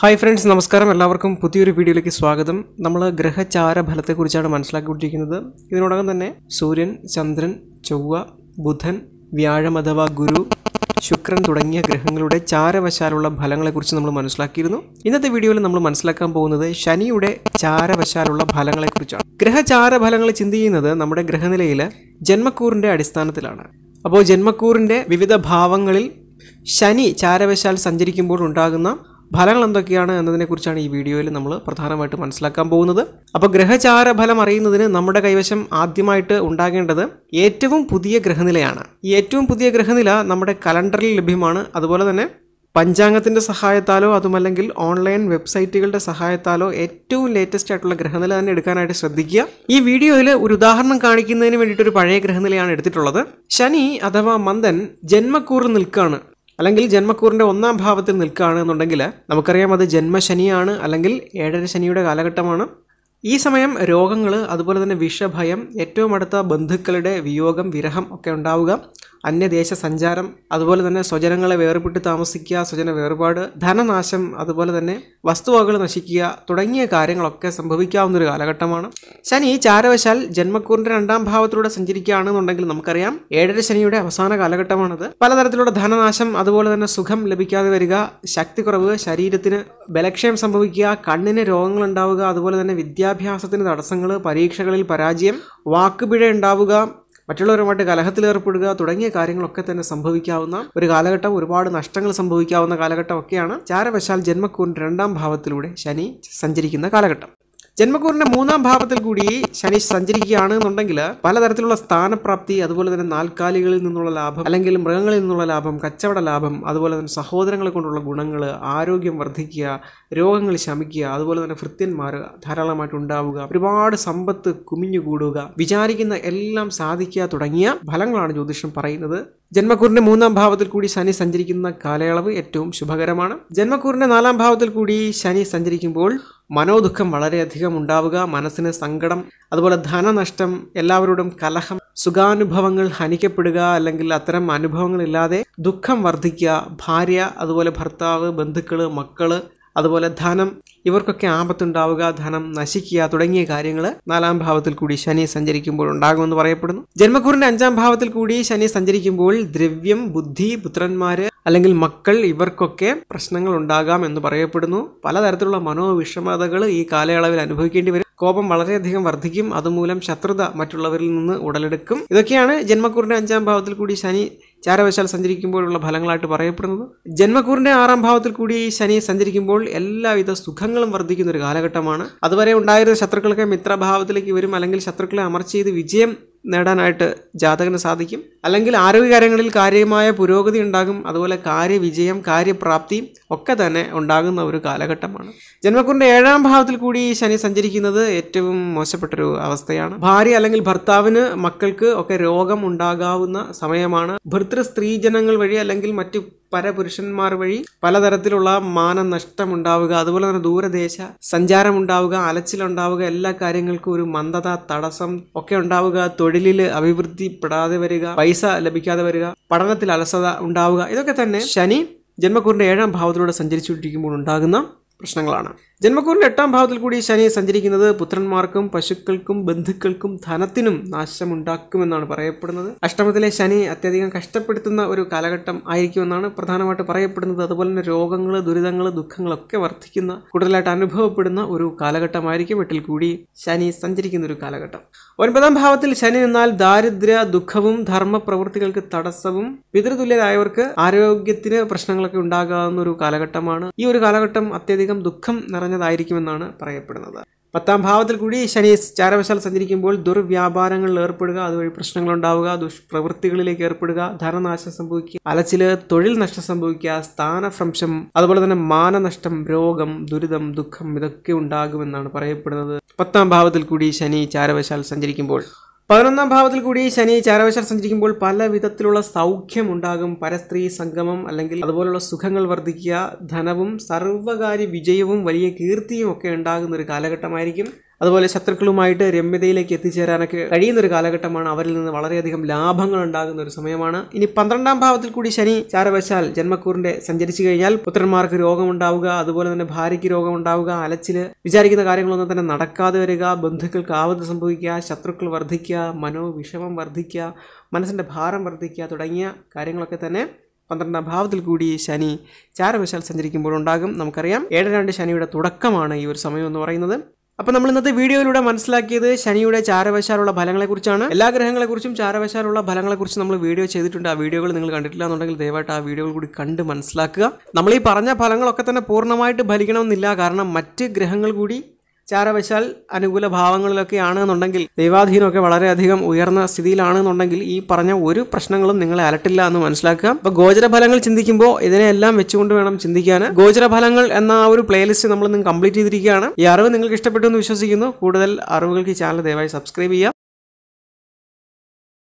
hi friends നമസ്കാരം എല്ലാവർക്കും പുതിയൊരു വീഡിയോയിലേക്ക് സ്വാഗതം നമ്മൾ ഗ്രഹചാര ഫലത്തെക്കുറിച്ചാണ് മനസ്സിലാക്കിക്കൊണ്ടിരിക്കുന്നത് ഇതിനോടകം തന്നെ സൂര്യൻ ചന്ദ്രൻ ചൊവ്വ ബുധൻ വ്യാഴം അഥവാ ഗുരു ശുക്രൻ തുടങ്ങിയ ഗ്രഹങ്ങളുടെ ചാരവശാലുള്ള ഫലങ്ങളെക്കുറിച്ച് നമ്മൾ മനസ്സിലാക്കിയിരുന്നു ഇന്നത്തെ വീഡിയോയിൽ നമ്മൾ മനസ്സിലാക്കാൻ പോകുന്നത് ശനിയുടെ ചാരവശാലുള്ള ഫലങ്ങളെക്കുറിച്ചാണ് ഗ്രഹചാര ഫലങ്ങൾ ചിന്തിക്കുന്നത് നമ്മുടെ ഗ്രഹനിലയിൽ ജന്മക്കൂറിൻ്റെ അടിസ്ഥാനത്തിലാണ് അപ്പോൾ ജന്മക്കൂറിൻ്റെ വിവിധ ഭാവങ്ങളിൽ ശനി ചാരവശാൽ സഞ്ചരിക്കുമ്പോൾ ഉണ്ടാകുന്ന ഫലങ്ങൾ എന്തൊക്കെയാണ് എന്നതിനെക്കുറിച്ചാണ് ഈ വീഡിയോയിൽ നമ്മൾ പ്രധാനമായിട്ട് മനസ്സിലാക്കാൻ പോകുന്നത് അപ്പോൾ ഗ്രഹചാര ഫലം അറിയുന്നതിന് നമ്മുടെ കൈവശം ആദ്യമായിട്ട് ഉണ്ടാകേണ്ടത് ഏറ്റവും പുതിയ ഗ്രഹനിലയാണ് ഈ ഏറ്റവും പുതിയ ഗ്രഹനില നമ്മുടെ കലണ്ടറിൽ ലഭ്യമാണ് അതുപോലെ തന്നെ പഞ്ചാംഗത്തിൻ്റെ സഹായത്താലോ അതുമല്ലെങ്കിൽ ഓൺലൈൻ വെബ്സൈറ്റുകളുടെ സഹായത്താലോ ഏറ്റവും ലേറ്റസ്റ്റ് ആയിട്ടുള്ള ഗ്രഹനില തന്നെ എടുക്കാനായിട്ട് ശ്രദ്ധിക്കുക ഈ വീഡിയോയിൽ ഒരു ഉദാഹരണം കാണിക്കുന്നതിന് വേണ്ടിയിട്ട് ഒരു പഴയ ഗ്രഹനിലയാണ് എടുത്തിട്ടുള്ളത് ശനി അഥവാ മന്ദൻ ജന്മക്കൂറിൽ നിൽക്കുകയാണ് അല്ലെങ്കിൽ ജന്മക്കൂറിൻ്റെ ഒന്നാം ഭാവത്തിൽ നിൽക്കുകയാണ് എന്നുണ്ടെങ്കിൽ നമുക്കറിയാം അത് ജന്മശനിയാണ് അല്ലെങ്കിൽ ഏഴര ശനിയുടെ കാലഘട്ടമാണ് ഈ സമയം രോഗങ്ങൾ അതുപോലെ തന്നെ വിഷഭയം ഏറ്റവും അടുത്ത ബന്ധുക്കളുടെ വിയോഗം വിരഹം ഒക്കെ ഉണ്ടാവുക അന്യദേശ സഞ്ചാരം അതുപോലെ തന്നെ സ്വജനങ്ങളെ വേർപെട്ട് താമസിക്കുക സ്വജന വേർപാട് ധനനാശം അതുപോലെ തന്നെ വസ്തുവകകൾ നശിക്കുക തുടങ്ങിയ കാര്യങ്ങളൊക്കെ സംഭവിക്കാവുന്ന ഒരു കാലഘട്ടമാണ് ശനി ചാരവശാൽ ജന്മക്കൂറിന്റെ രണ്ടാം ഭാവത്തിലൂടെ സഞ്ചരിക്കുകയാണെന്നുണ്ടെങ്കിൽ നമുക്കറിയാം ഏഴര ശനിയുടെ അവസാന കാലഘട്ടമാണത് പലതരത്തിലുള്ള ധനനാശം അതുപോലെ തന്നെ സുഖം ലഭിക്കാതെ വരിക കുറവ് ശരീരത്തിന് ബലക്ഷയം സംഭവിക്കുക കണ്ണിന് രോഗങ്ങൾ ഉണ്ടാവുക അതുപോലെ തന്നെ വിദ്യാഭ്യാസത്തിന് തടസ്സങ്ങൾ പരീക്ഷകളിൽ പരാജയം വാക്കുപിഴ ഉണ്ടാവുക മറ്റുള്ളവരുമായിട്ട് കലഹത്തിലേർപ്പെടുക തുടങ്ങിയ കാര്യങ്ങളൊക്കെ തന്നെ സംഭവിക്കാവുന്ന ഒരു കാലഘട്ടം ഒരുപാട് നഷ്ടങ്ങൾ സംഭവിക്കാവുന്ന കാലഘട്ടം ഒക്കെയാണ് ചാരവശാൽ ജന്മക്കൂറിൻ്റെ രണ്ടാം ഭാവത്തിലൂടെ ശനി സഞ്ചരിക്കുന്ന കാലഘട്ടം ജന്മകൂറിന്റെ മൂന്നാം ഭാവത്തിൽ കൂടി ശനി സഞ്ചരിക്കുകയാണ് എന്നുണ്ടെങ്കിൽ പലതരത്തിലുള്ള സ്ഥാനപ്രാപ്തി അതുപോലെ തന്നെ നാൽക്കാലികളിൽ നിന്നുള്ള ലാഭം അല്ലെങ്കിൽ മൃഗങ്ങളിൽ നിന്നുള്ള ലാഭം കച്ചവട ലാഭം അതുപോലെ തന്നെ സഹോദരങ്ങളെ കൊണ്ടുള്ള ഗുണങ്ങൾ ആരോഗ്യം വർദ്ധിക്കുക രോഗങ്ങൾ ശമിക്കുക അതുപോലെ തന്നെ ഭൃത്യന്മാർ ധാരാളമായിട്ട് ഉണ്ടാവുക ഒരുപാട് സമ്പത്ത് കുമിഞ്ഞുകൂടുക വിചാരിക്കുന്ന എല്ലാം സാധിക്കുക തുടങ്ങിയ ഫലങ്ങളാണ് ജ്യോതിഷം പറയുന്നത് ജന്മക്കൂറിന്റെ മൂന്നാം ഭാവത്തിൽ കൂടി ശനി സഞ്ചരിക്കുന്ന കാലയളവ് ഏറ്റവും ശുഭകരമാണ് ജന്മക്കൂറിന്റെ നാലാം ഭാവത്തിൽ കൂടി ശനി സഞ്ചരിക്കുമ്പോൾ മനോദുഃഖം വളരെയധികം ഉണ്ടാവുക മനസ്സിന് സങ്കടം അതുപോലെ ധനനഷ്ടം എല്ലാവരോടും കലഹം സുഖാനുഭവങ്ങൾ ഹനിക്കപ്പെടുക അല്ലെങ്കിൽ അത്തരം അനുഭവങ്ങളില്ലാതെ ദുഃഖം വർദ്ധിക്കുക ഭാര്യ അതുപോലെ ഭർത്താവ് ബന്ധുക്കൾ മക്കള് അതുപോലെ ധനം ഇവർക്കൊക്കെ ആപത്തുണ്ടാവുക ധനം നശിക്കുക തുടങ്ങിയ കാര്യങ്ങൾ നാലാം ഭാവത്തിൽ കൂടി ശനി സഞ്ചരിക്കുമ്പോൾ ഉണ്ടാകുമെന്ന് പറയപ്പെടുന്നു ജന്മക്കൂറിന്റെ അഞ്ചാം ഭാവത്തിൽ കൂടി ശനി സഞ്ചരിക്കുമ്പോൾ ദ്രവ്യം ബുദ്ധി പുത്രന്മാര് അല്ലെങ്കിൽ മക്കൾ ഇവർക്കൊക്കെ പ്രശ്നങ്ങൾ ഉണ്ടാകാം എന്ന് പറയപ്പെടുന്നു പലതരത്തിലുള്ള മനോവിഷമതകൾ ഈ കാലയളവിൽ അനുഭവിക്കേണ്ടി വരും കോപം വളരെയധികം വർദ്ധിക്കും അതുമൂലം ശത്രുത മറ്റുള്ളവരിൽ നിന്ന് ഉടലെടുക്കും ഇതൊക്കെയാണ് ജന്മക്കൂറിന്റെ അഞ്ചാം ഭാവത്തിൽ കൂടി ശനി ചാരവശാൽ സഞ്ചരിക്കുമ്പോഴുള്ള ഫലങ്ങളായിട്ട് പറയപ്പെടുന്നത് ജന്മക്കൂറിൻ്റെ ആറാം ഭാവത്തിൽ കൂടി ശനി സഞ്ചരിക്കുമ്പോൾ എല്ലാവിധ സുഖങ്ങളും വർദ്ധിക്കുന്ന ഒരു കാലഘട്ടമാണ് അതുവരെ ഉണ്ടായിരുന്ന ശത്രുക്കളൊക്കെ മിത്രഭാവത്തിലേക്ക് വരും അല്ലെങ്കിൽ ശത്രുക്കളെ അമർച്ച ചെയ്ത് വിജയം നേടാനായിട്ട് ജാതകന് സാധിക്കും അല്ലെങ്കിൽ ആരോഗ്യകാര്യങ്ങളിൽ കാര്യമായ പുരോഗതി ഉണ്ടാകും അതുപോലെ കാര്യവിജയം കാര്യപ്രാപ്തിയും ഒക്കെ തന്നെ ഉണ്ടാകുന്ന ഒരു കാലഘട്ടമാണ് ജന്മക്കുറിൻ്റെ ഏഴാം ഭാവത്തിൽ കൂടി ശനി സഞ്ചരിക്കുന്നത് ഏറ്റവും മോശപ്പെട്ടൊരു അവസ്ഥയാണ് ഭാര്യ അല്ലെങ്കിൽ ഭർത്താവിന് മക്കൾക്ക് ഒക്കെ രോഗം ഉണ്ടാകാവുന്ന സമയമാണ് ഭർത്തൃ സ്ത്രീജനങ്ങൾ വഴി അല്ലെങ്കിൽ മറ്റു പുരുഷന്മാർ വഴി പലതരത്തിലുള്ള മാനനഷ്ടം ഉണ്ടാവുക അതുപോലെ തന്നെ ദൂരദേശ സഞ്ചാരം ഉണ്ടാവുക അലച്ചിലുണ്ടാവുക എല്ലാ കാര്യങ്ങൾക്കും ഒരു മന്ദത തടസ്സം ഒക്കെ ഉണ്ടാവുക തൊഴിലിൽ അഭിവൃദ്ധിപ്പെടാതെ വരിക പൈസ ലഭിക്കാതെ വരിക പഠനത്തിൽ അലസത ഉണ്ടാവുക ഇതൊക്കെ തന്നെ ശനി ജന്മക്കൂറിന്റെ ഏഴാം ഭാവത്തിലൂടെ സഞ്ചരിച്ചുകൊണ്ടിരിക്കുമ്പോൾ ഉണ്ടാകുന്ന പ്രശ്നങ്ങളാണ് ജന്മക്കൂറിൻ്റെ എട്ടാം ഭാവത്തിൽ കൂടി ശനി സഞ്ചരിക്കുന്നത് പുത്രന്മാർക്കും പശുക്കൾക്കും ബന്ധുക്കൾക്കും ധനത്തിനും നാശമുണ്ടാക്കുമെന്നാണ് പറയപ്പെടുന്നത് അഷ്ടമത്തിലെ ശനി അത്യധികം കഷ്ടപ്പെടുത്തുന്ന ഒരു കാലഘട്ടം ആയിരിക്കുമെന്നാണ് പ്രധാനമായിട്ട് പറയപ്പെടുന്നത് അതുപോലെ തന്നെ രോഗങ്ങൾ ദുരിതങ്ങൾ ദുഃഖങ്ങളൊക്കെ വർദ്ധിക്കുന്ന കൂടുതലായിട്ട് അനുഭവപ്പെടുന്ന ഒരു കാലഘട്ടമായിരിക്കും വീട്ടിൽ കൂടി ശനി സഞ്ചരിക്കുന്ന ഒരു കാലഘട്ടം ഒൻപതാം ഭാവത്തിൽ ശനി എന്നാൽ ദാരിദ്ര്യ ദുഃഖവും ധർമ്മ പ്രവൃത്തികൾക്ക് തടസ്സവും പിതൃതുല്യരായവർക്ക് ആരോഗ്യത്തിന് പ്രശ്നങ്ങളൊക്കെ ഉണ്ടാകാവുന്ന ഒരു കാലഘട്ടമാണ് ഈ ഒരു കാലഘട്ടം അത്യധികം വളരെയധികം ദുഃഖം നിറഞ്ഞതായിരിക്കുമെന്നാണ് പറയപ്പെടുന്നത് പത്താം ഭാവത്തിൽ കൂടി ശനി ചാരവശാൽ സഞ്ചരിക്കുമ്പോൾ ദുർവ്യാപാരങ്ങളിൽ ഏർപ്പെടുക അതുവഴി പ്രശ്നങ്ങളുണ്ടാവുക ദുഷ്പ്രവൃത്തികളിലേക്ക് ഏർപ്പെടുക ധനനാശം സംഭവിക്കുക അലച്ചില് തൊഴിൽ നഷ്ടം സംഭവിക്കുക സ്ഥാനഭ്രംശം അതുപോലെ തന്നെ മാനനഷ്ടം രോഗം ദുരിതം ദുഃഖം ഇതൊക്കെ ഉണ്ടാകുമെന്നാണ് പറയപ്പെടുന്നത് പത്താം ഭാവത്തിൽ കൂടി ശനി ചാരവശാൽ സഞ്ചരിക്കുമ്പോൾ പതിനൊന്നാം ഭാവത്തിൽ കൂടി ശനി ചാരവശർ സഞ്ചരിക്കുമ്പോൾ പല വിധത്തിലുള്ള സൗഖ്യമുണ്ടാകും പരസ്ത്രീ സംഗമം അല്ലെങ്കിൽ അതുപോലുള്ള സുഖങ്ങൾ വർദ്ധിക്കുക ധനവും സർവകാര്യ വിജയവും വലിയ കീർത്തിയും ഒക്കെ ഉണ്ടാകുന്ന ഒരു കാലഘട്ടമായിരിക്കും അതുപോലെ ശത്രുക്കളുമായിട്ട് രമ്യതയിലേക്ക് എത്തിച്ചേരാനൊക്കെ കഴിയുന്ന ഒരു കാലഘട്ടമാണ് അവരിൽ നിന്ന് വളരെയധികം ലാഭങ്ങൾ ഉണ്ടാകുന്ന ഒരു സമയമാണ് ഇനി പന്ത്രണ്ടാം ഭാവത്തിൽ കൂടി ശനി ചാരവശാൽ ജന്മക്കൂറിന്റെ സഞ്ചരിച്ചു കഴിഞ്ഞാൽ പുത്രന്മാർക്ക് രോഗമുണ്ടാവുക അതുപോലെ തന്നെ ഭാര്യയ്ക്ക് രോഗമുണ്ടാവുക അലച്ചിൽ വിചാരിക്കുന്ന കാര്യങ്ങളൊന്നും തന്നെ നടക്കാതെ വരിക ബന്ധുക്കൾക്ക് ആപത്ത് സംഭവിക്കുക ശത്രുക്കൾ വർദ്ധിക്കുക മനോവിഷമം വർദ്ധിക്കുക മനസ്സിന്റെ ഭാരം വർദ്ധിക്കുക തുടങ്ങിയ കാര്യങ്ങളൊക്കെ തന്നെ പന്ത്രണ്ടാം ഭാവത്തിൽ കൂടി ശനി ചാരവശാൽ സഞ്ചരിക്കുമ്പോഴുണ്ടാകും ഉണ്ടാകും നമുക്കറിയാം ഏഴ് രണ്ട് ശനിയുടെ തുടക്കമാണ് ഈ ഒരു സമയം എന്ന് പറയുന്നത് അപ്പോൾ നമ്മൾ ഇന്നത്തെ വീഡിയോയിലൂടെ മനസ്സിലാക്കിയത് ശനിയുടെ ചാരവശാലുള്ള ഫലങ്ങളെക്കുറിച്ചാണ് എല്ലാ ഗ്രഹങ്ങളെക്കുറിച്ചും ചാരവശാലുള്ള ഫലങ്ങളെക്കുറിച്ച് നമ്മൾ വീഡിയോ ചെയ്തിട്ടുണ്ട് ആ വീഡിയോകൾ നിങ്ങൾ കണ്ടിട്ടില്ല എന്നുണ്ടെങ്കിൽ ദയവായിട്ട് ആ വീഡിയോകൾ കൂടി കണ്ട് മനസ്സിലാക്കുക നമ്മൾ ഈ പറഞ്ഞ ഫലങ്ങളൊക്കെ തന്നെ പൂർണ്ണമായിട്ട് ഫലിക്കണമെന്നില്ല കാരണം മറ്റ് ഗ്രഹങ്ങൾ കൂടി ചാരവശാൽ അനുകൂല ഭാവങ്ങളിലൊക്കെയാണ് എന്നുണ്ടെങ്കിൽ ദൈവാധീനമൊക്കെ വളരെയധികം ഉയർന്ന സ്ഥിതിയിലാണ് എന്നുണ്ടെങ്കിൽ ഈ പറഞ്ഞ ഒരു പ്രശ്നങ്ങളും നിങ്ങളെ അലട്ടില്ല എന്ന് മനസ്സിലാക്കുക അപ്പോൾ ഗോചരഫലങ്ങൾ ചിന്തിക്കുമ്പോൾ ഇതിനെല്ലാം വെച്ചുകൊണ്ട് വേണം ചിന്തിക്കാൻ ഗോചരഫലങ്ങൾ എന്ന ആ ഒരു പ്ലേലിസ്റ്റ് നമ്മൾ കംപ്ലീറ്റ് ചെയ്തിരിക്കുകയാണ് ഈ അറിവ് നിങ്ങൾക്ക് ഇഷ്ടപ്പെട്ടു എന്ന് വിശ്വസിക്കുന്നു കൂടുതൽ അറിവുകൾക്ക് ഈ ചാനൽ ദയവായി സബ്സ്ക്രൈബ് ചെയ്യുക